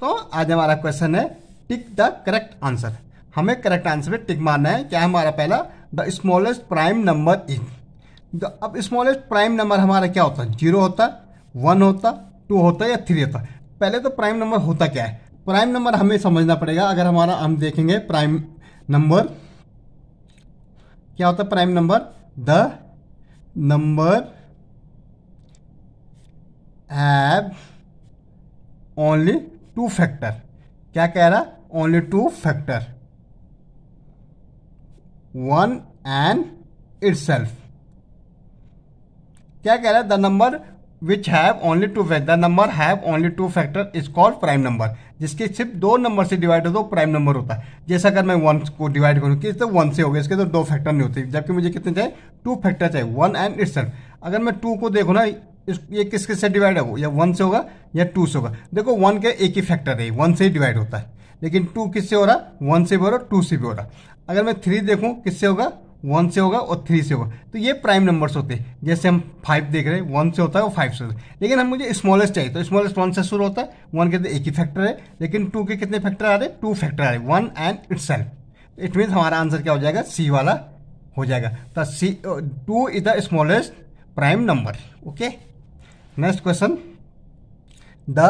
तो आज हमारा क्वेश्चन है टिक द करेक्ट आंसर हमें करेक्ट आंसर में टिक मारना है क्या हमारा पहला the smallest prime number is the अब स्मॉलेस्ट प्राइम नंबर हमारा क्या होता है जीरो होता वन होता टू होता या थ्री होता पहले तो प्राइम नंबर होता क्या है प्राइम नंबर हमें समझना पड़ेगा अगर हमारा हम देखेंगे प्राइम नंबर क्या होता है prime number the number have only two factor क्या कह रहा only two factor one and itself क्या कह रहा है the number which have only two factor number have only two factor is called prime number जिसके सिर्फ दो नंबर से डिवाइड हो तो प्राइम नंबर होता है जैसे अगर मैं वन को डिवाइड करूँ किस तो वन से हो गया इसके तो दो फैक्टर नहीं होते जबकि मुझे कितने चाहिए टू फैक्टर चाहिए वन एंड इट्स अगर मैं टू को देखू ना ये किस किस से डिवाइड होगा या वन से होगा या टू से होगा देखो वन के एक ही फैक्टर है वन से ही डिवाइड होता है लेकिन टू किससे हो रहा है वन से भी हो रहा टू से भी हो रहा अगर मैं थ्री देखूँ किससे होगा वन से होगा और थ्री से होगा तो ये प्राइम नंबर्स होते हैं जैसे हम फाइव देख रहे हैं वन से होता है और फाइव से होता है लेकिन हम मुझे स्मॉलेस्ट चाहिए तो स्मॉलेस्ट वन से शुरू होता है वन के तो एक ही फैक्टर है लेकिन टू के कितने फैक्टर आ रहे हैं टू फैक्टर आ रहे हैं one and its it means हमारा आंसर क्या हो जाएगा सी वाला हो जाएगा तो C two is the smallest prime number okay question the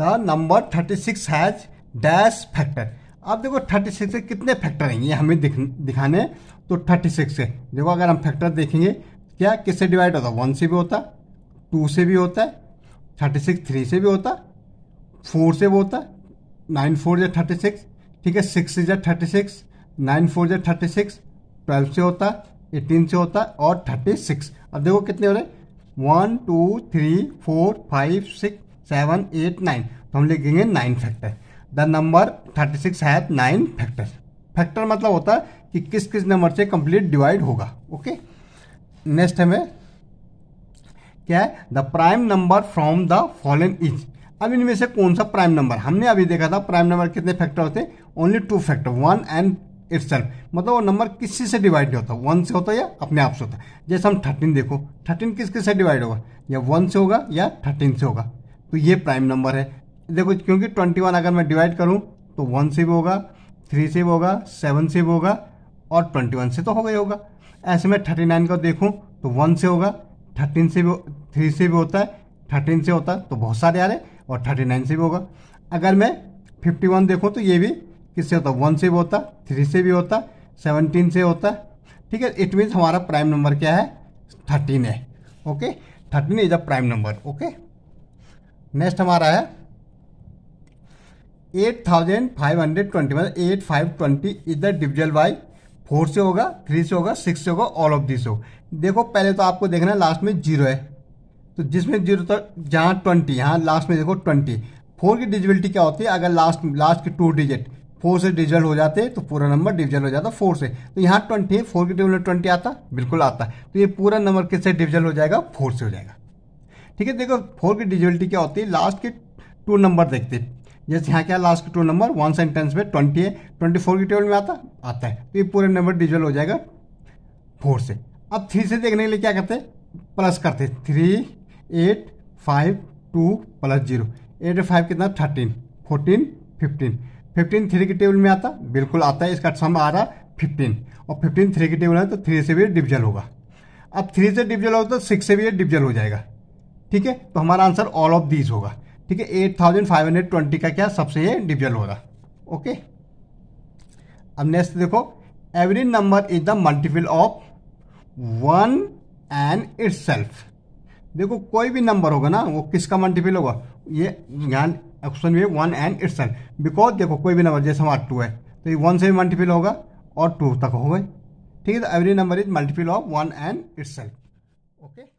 the number thirty six has dash factor अब देखो सिक्स से कितने फैक्टर हैं ये हमें दिख, दिखाने तो थर्टी सिक्स से देखो अगर हम फैक्टर देखेंगे क्या किससे डिवाइड होता है वन से भी होता टू से भी होता है थर्टी सिक्स थ्री से भी होता फोर से भी होता नाइन फोर या थर्टी सिक्स ठीक है सिक्स या थर्टी सिक्स नाइन फोर या थर्टी सिक्स ट्वेल्व से होता एटीन से होता और थर्टी सिक्स अब देखो कितने हो रहे हैं one two three four five six seven eight nine तो हम लिखेंगे nine factor the number thirty six है नाइन फैक्टर फैक्टर मतलब होता है कि किस किस नंबर से कंप्लीट डिवाइड होगा ओके नेक्स्ट हमें क्या है the prime number from the following is अब इनमें से कौन सा प्राइम नंबर हमने अभी देखा था प्राइम नंबर कितने फैक्टर होते हैं only two factor one and its मतलब वो नंबर किसी से डिवाइड नहीं होता वन से होता है या अपने आप से होता है जैसे हम थर्टीन देखो थर्टीन किस किस से डिवाइड होगा या वन से होगा या थर्टीन से होगा तो ये प्राइम नंबर है देखो क्योंकि ट्वेंटी वन अगर मैं डिवाइड करूँ तो वन से भी होगा थ्री से भी होगा सेवन से भी होगा और ट्वेंटी वन से तो हो गया होगा ऐसे में थर्टी नाइन का देखूँ तो वन से होगा थर्टीन से भी थ्री से भी होता है थर्टीन से होता है तो बहुत सारे आ रहे और थर्टी नाइन से भी होगा अगर मैं फिफ्टी वन देखूँ तो ये भी किससे होता वन से भी होता थ्री से भी होता सेवनटीन से होता ठीक है इट मीन्स हमारा प्राइम नंबर क्या है थर्टीन है okay thirteen is a prime number okay next हमारा है eight thousand five hundred twenty मतलब eight five twenty is the divisible by four से होगा थ्री से होगा सिक्स से होगा ऑल ऑफ दिस होगा देखो पहले तो आपको देखना है लास्ट में जीरो है तो जिसमें जीरो तो जहाँ ट्वेंटी यहाँ लास्ट में देखो ट्वेंटी फोर की डिजिबिलिटी क्या होती है अगर लास्ट लास्ट के टू डिजिट फोर से डिविजल हो जाते तो पूरा नंबर डिविजल हो जाता फोर से तो यहाँ ट्वेंटी है फोर के टेबल ट्वेंटी आता बिल्कुल आता तो ये पूरा नंबर किससे डिविजल हो जाएगा फोर से हो जाएगा ठीक है देखो फोर की डिजिबिलिटी क्या होती है लास्ट के टू नंबर देखते जैसे यहाँ क्या लास्ट के टू नंबर वन सेंटेंस में ट्वेंटी है ट्वेंटी फोर की टेबल में आता आता है तो ये पूरा नंबर डिविजल हो जाएगा फोर से अब थ्री से देखने के लिए क्या करते प्लस करते three eight five two plus zero eight five कितना thirteen fourteen fifteen fifteen three के टेबल में आता बिल्कुल आता है इसका सम आ रहा फिफ्टीन और फिफ्टीन थ्री के टेबल है तो थ्री से भी डिविजल होगा अब थ्री से डिविजल होगा तो सिक्स से भी डिविजल हो जाएगा ठीक है तो हमारा आंसर ऑल ऑफ दीज होगा ठीक है eight thousand five hundred twenty का क्या सबसे ये डिविजल होगा ओके अब नेक्स्ट देखो every number is the multiple of one and its देखो कोई भी नंबर होगा ना वो किसका मल्टीपल होगा ये ध्यान ऑप्शन में वन एंड इट्स बिकॉज देखो कोई भी नंबर जैसे हमारा टू है तो ये वन से भी मल्टीपल होगा और टू तक होगा ठीक है तो every number is multiple of one and its okay